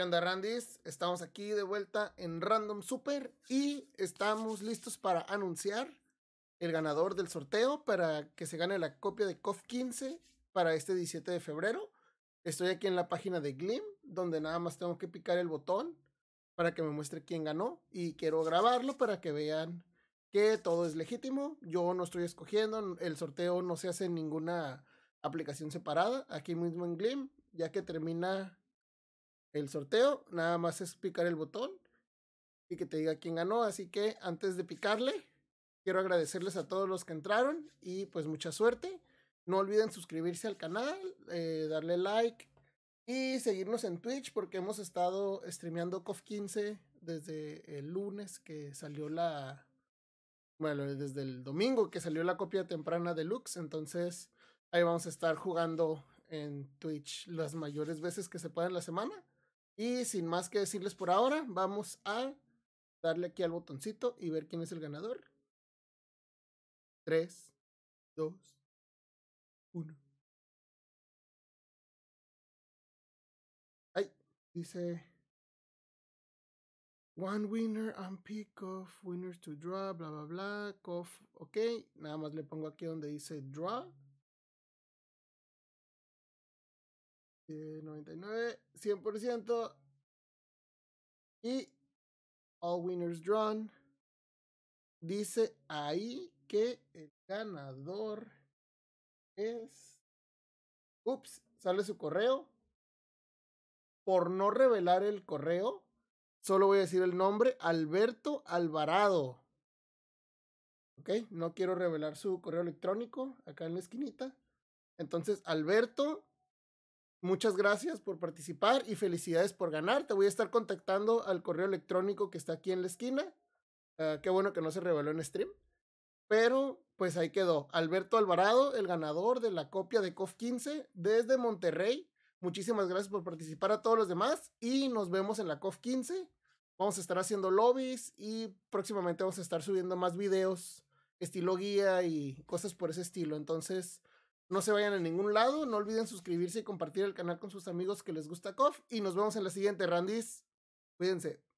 ¿Qué Estamos aquí de vuelta en Random Super y estamos listos para anunciar el ganador del sorteo para que se gane la copia de COF 15 para este 17 de febrero. Estoy aquí en la página de Glim, donde nada más tengo que picar el botón para que me muestre quién ganó y quiero grabarlo para que vean que todo es legítimo. Yo no estoy escogiendo, el sorteo no se hace en ninguna aplicación separada, aquí mismo en Glim, ya que termina el sorteo, nada más es picar el botón y que te diga quién ganó. Así que antes de picarle, quiero agradecerles a todos los que entraron y pues mucha suerte. No olviden suscribirse al canal, eh, darle like y seguirnos en Twitch porque hemos estado streameando COF 15 desde el lunes que salió la... Bueno, desde el domingo que salió la copia temprana de Lux. Entonces ahí vamos a estar jugando en Twitch las mayores veces que se pueda en la semana. Y sin más que decirles por ahora, vamos a darle aquí al botoncito y ver quién es el ganador. 3, 2, 1. Ay, dice... One winner and pick of winners to draw, bla, bla, bla, cough, ok. Nada más le pongo aquí donde dice draw. 99, eh, 100%. Y All Winners Drawn dice ahí que el ganador es... Ups, sale su correo. Por no revelar el correo, solo voy a decir el nombre, Alberto Alvarado. ¿Ok? No quiero revelar su correo electrónico acá en la esquinita. Entonces, Alberto Muchas gracias por participar y felicidades por ganar. Te voy a estar contactando al correo electrónico que está aquí en la esquina. Ah, qué bueno que no se reveló en stream. Pero pues ahí quedó. Alberto Alvarado, el ganador de la copia de COF 15 desde Monterrey. Muchísimas gracias por participar a todos los demás y nos vemos en la COF 15. Vamos a estar haciendo lobbies y próximamente vamos a estar subiendo más videos, estilo guía y cosas por ese estilo. Entonces, no se vayan a ningún lado. No olviden suscribirse y compartir el canal con sus amigos que les gusta KOF. Y nos vemos en la siguiente, Randis. Cuídense.